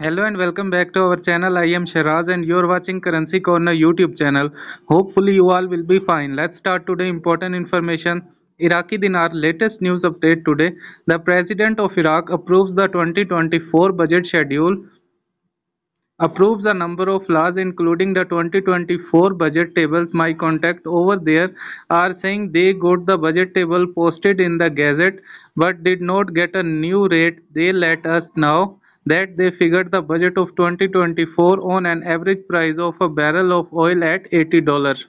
Hello and welcome back to our channel. I am Shiraz and you are watching Currency Corner YouTube channel. Hopefully you all will be fine. Let's start today important information. Iraqi dinar latest news update today. The president of Iraq approves the 2024 budget schedule. Approves a number of laws including the 2024 budget tables. My contact over there are saying they got the budget table posted in the gazette but did not get a new rate. They let us know that they figured the budget of 2024 on an average price of a barrel of oil at $80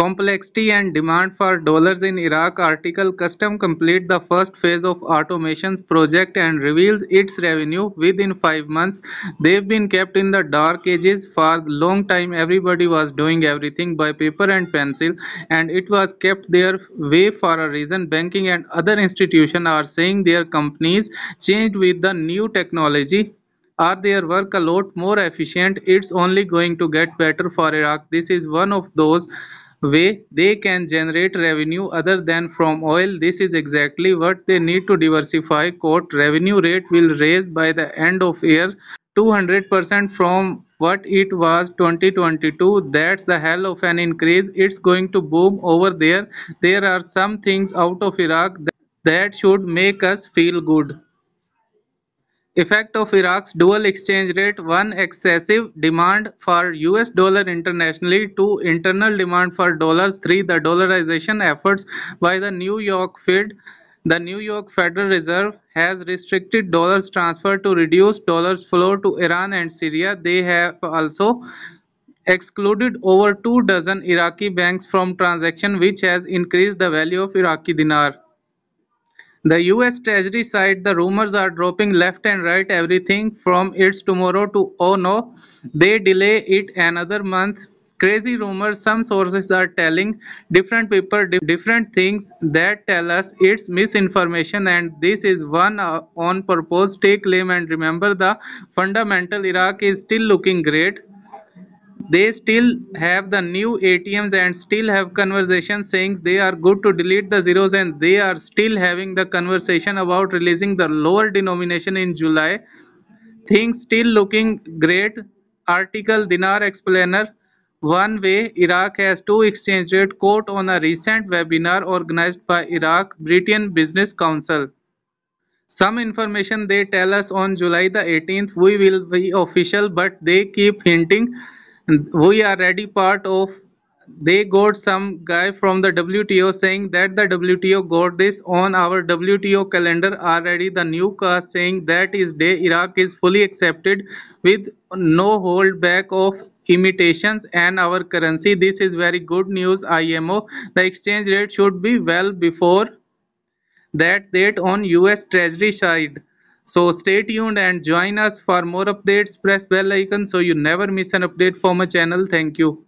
complexity and demand for dollars in Iraq article custom complete the first phase of automations project and reveals its revenue within 5 months they've been kept in the dark ages for long time everybody was doing everything by paper and pencil and it was kept their way for a reason banking and other institutions are saying their companies changed with the new technology are their work a lot more efficient it's only going to get better for iraq this is one of those way they can generate revenue other than from oil. This is exactly what they need to diversify. Quote, revenue rate will raise by the end of year 200% from what it was 2022 that's the hell of an increase it's going to boom over there there are some things out of iraq that, that should make us feel good Effect of Iraq's dual exchange rate 1 excessive demand for US dollar internationally 2 internal demand for dollars 3 the dollarization efforts by the New York Fed the New York Federal Reserve has restricted dollars transfer to reduce dollars flow to Iran and Syria they have also excluded over 2 dozen Iraqi banks from transaction which has increased the value of Iraqi dinar the US Treasury side, the rumors are dropping left and right everything from it's tomorrow to oh no, they delay it another month. Crazy rumors, some sources are telling different people different things that tell us it's misinformation and this is one uh, on purpose. Take claim and remember the fundamental Iraq is still looking great they still have the new ATMs and still have conversations saying they are good to delete the zeros and they are still having the conversation about releasing the lower denomination in July. Things still looking great. Article Dinar Explainer One Way Iraq has two exchange rate quote on a recent webinar organized by Iraq Britain Business Council. Some information they tell us on July the 18th we will be official but they keep hinting we are ready. part of they got some guy from the WTO saying that the WTO got this on our WTO calendar already the new cast saying that is day Iraq is fully accepted with no hold back of imitations and our currency this is very good news IMO the exchange rate should be well before that date on US treasury side so stay tuned and join us for more updates. Press bell icon so you never miss an update from my channel. Thank you.